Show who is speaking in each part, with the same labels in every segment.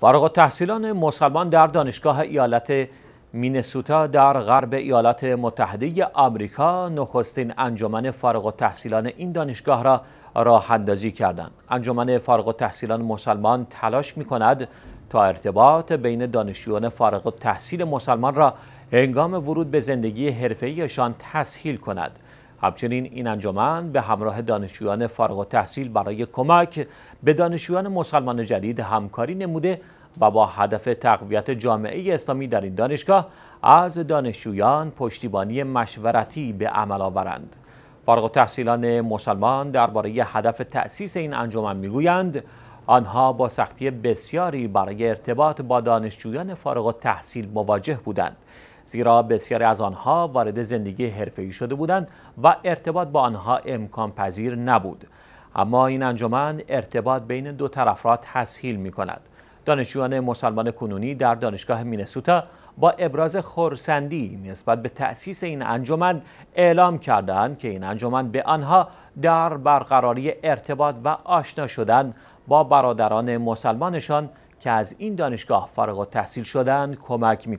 Speaker 1: فارغ تحصیلان مسلمان در دانشگاه ایالت مینسوتا در غرب ایالات متحده آمریکا نخستین انجمن فارغ تحصیلان این دانشگاه را راه اندازی کردند. انجمن فارغ تحصیلان مسلمان تلاش می کند تا ارتباط بین دانشجویان فارغ تحصیل مسلمان را هنگام ورود به زندگی حرفه‌ایشان تسهیل کند. همچنین این انجمن به همراه دانشجویان فارغ تحصیل برای کمک به دانشجویان مسلمان جدید همکاری نموده و با هدف تقویت جامعه اسلامی در این دانشگاه از دانشجویان پشتیبانی مشورتی به عمل آورند. فارغ تحصیلان مسلمان درباره هدف تأسیس این انجمن میگویند آنها با سختی بسیاری برای ارتباط با دانشجویان فارغ تحصیل مواجه بودند زیرا بسیاری از آنها وارد زندگی حرفه‌ای شده بودند و ارتباط با آنها امکان پذیر نبود اما این انجمن ارتباط بین دو طرف را تسهیل می کند دانشجویان مسلمان کنونی در دانشگاه مینسوتا با ابراز خورسندی نسبت به تأسیس این انجمن اعلام کردند که این انجمن به آنها در برقراری ارتباط و آشنا شدن با برادران مسلمانشان که از این دانشگاه فارغ التحصیل شدند کمک می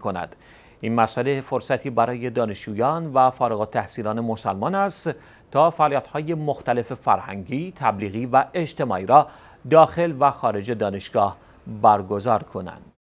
Speaker 1: این مسئله فرصتی برای دانشجویان و فارغ تحصیلان مسلمان است تا فعالیت‌های مختلف فرهنگی، تبلیغی و اجتماعی را داخل و خارج دانشگاه برگزار کنند.